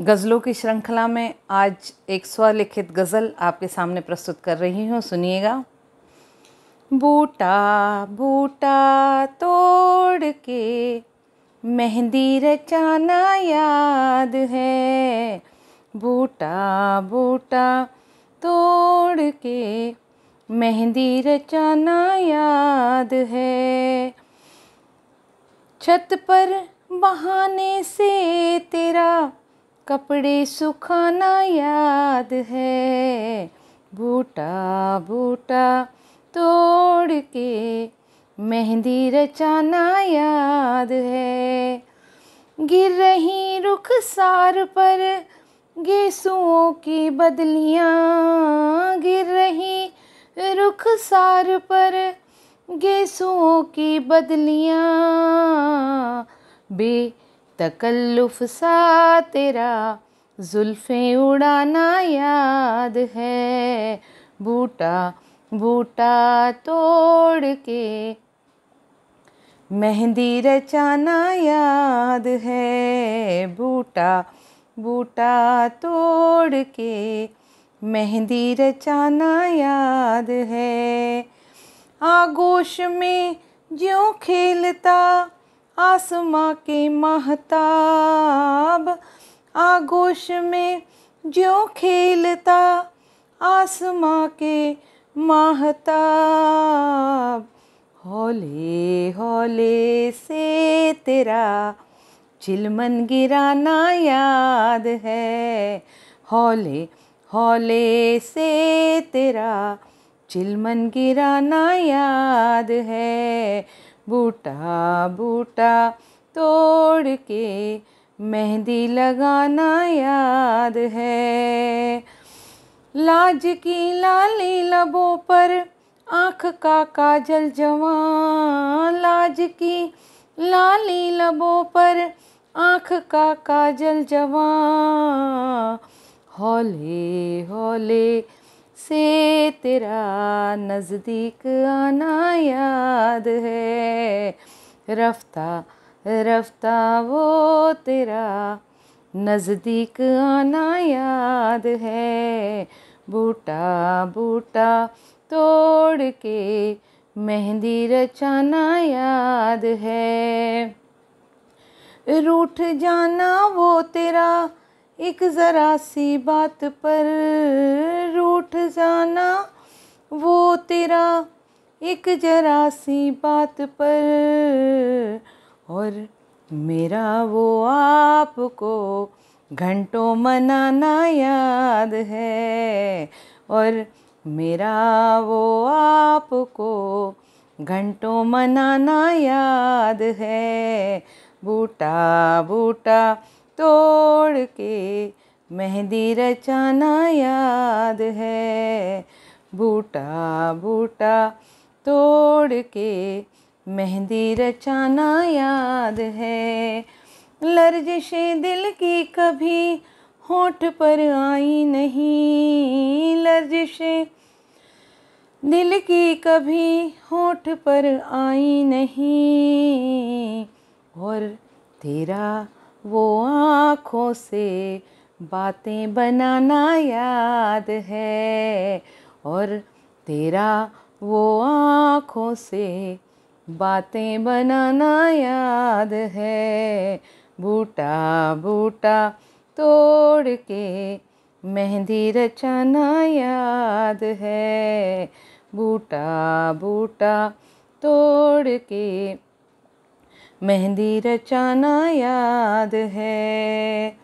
गज़लों की श्रृंखला में आज एक स्वलिखित गज़ल आपके सामने प्रस्तुत कर रही हूँ सुनिएगा बूटा बूटा तोड़ के मेहंदी रचाना याद है बूटा बूटा तोड़ के मेहंदी रचाना याद है छत पर बहाने से तेरा कपड़े सुखाना याद है बूटा बूटा तोड़ के मेहंदी रचाना याद है गिर रही रुख सार पर गेसुओं की बदलियाँ गिर रही रुख सार पर गेसुओं की बदलियाँ बे तकल्लुफ सा तेरा जुल्फ़ें उड़ाना याद है बूटा बूटा तोड़ के मेहंदी रचाना याद है बूटा बूटा तोड़ के मेहंदी रचाना याद है आगोश में ज्यों खेलता आसमां के महताब आगोश में जो खेलता आसमां के महताब हौले हौले से तेरा चिलमन गिराना याद है हौले हौले से तेरा चिलमन गिराना याद है बूटा बूटा तोड़ के मेहंदी लगाना याद है लाज की लाली लबों पर आँख का काजल जवान लाज की लाली लबों पर आँख का काजल जवान हौले हौले से तेरा नज़दीक आना याद है रफ्ता रफ्ता वो तेरा नज़दीक आना याद है बूटा बूटा तोड़ के मेहंदी रचाना याद है रूठ जाना वो तेरा एक ज़रा सी बात पर रूठ खजाना वो तेरा एक जरा सी बात पर और मेरा वो आपको घंटों मनाना याद है और मेरा वो आपको घंटों मनाना याद है बूटा बूटा तोड़ के मेहंदी रचाना याद है बूटा बूटा तोड़ के मेहंदी रचाना याद है लर्जिशें दिल की कभी होठ पर आई नहीं लर्जिशें दिल की कभी होठ पर आई नहीं और तेरा वो आँखों से बातें बनाना याद है और तेरा वो आँखों से बातें बनाना याद है बूटा बूटा तोड़ के मेहंदी रचाना याद है बूटा बूटा तोड़ के मेहंदी रचाना याद है